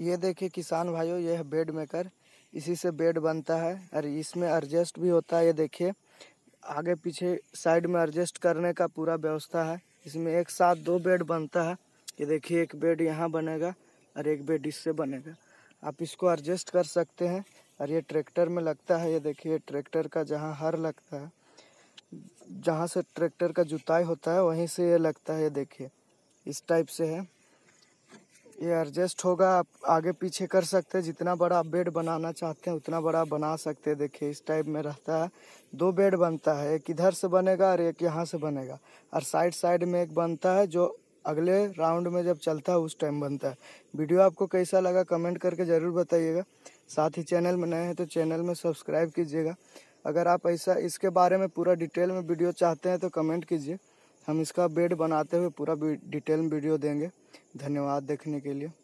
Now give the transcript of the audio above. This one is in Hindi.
ये देखिए किसान भाइयों ये है बेड मेकर इसी से बेड बनता है और इसमें एडजस्ट भी होता है ये देखिए आगे पीछे साइड में एडजस्ट करने का पूरा व्यवस्था है इसमें एक साथ दो बेड बनता है ये देखिए एक बेड यहाँ बनेगा और एक बेड इससे बनेगा आप इसको एडजस्ट कर सकते हैं और ये ट्रैक्टर में लगता है ये देखिए ट्रैक्टर का जहाँ हर लगता है जहाँ से ट्रैक्टर का जुताई होता है वहीं से ये लगता है ये देखिए इस टाइप से है ये एडजस्ट होगा आप आगे पीछे कर सकते हैं जितना बड़ा आप बेड बनाना चाहते हैं उतना बड़ा बना सकते हैं देखिए इस टाइप में रहता है दो बेड बनता है एक इधर से बनेगा और एक यहाँ से बनेगा और साइड साइड में एक बनता है जो अगले राउंड में जब चलता है उस टाइम बनता है वीडियो आपको कैसा लगा कमेंट करके ज़रूर बताइएगा साथ ही चैनल में नए हैं तो चैनल में सब्सक्राइब कीजिएगा अगर आप ऐसा इसके बारे में पूरा डिटेल में वीडियो चाहते हैं तो कमेंट कीजिए हम इसका बेड बनाते हुए पूरा डिटेल में वीडियो देंगे धन्यवाद देखने के लिए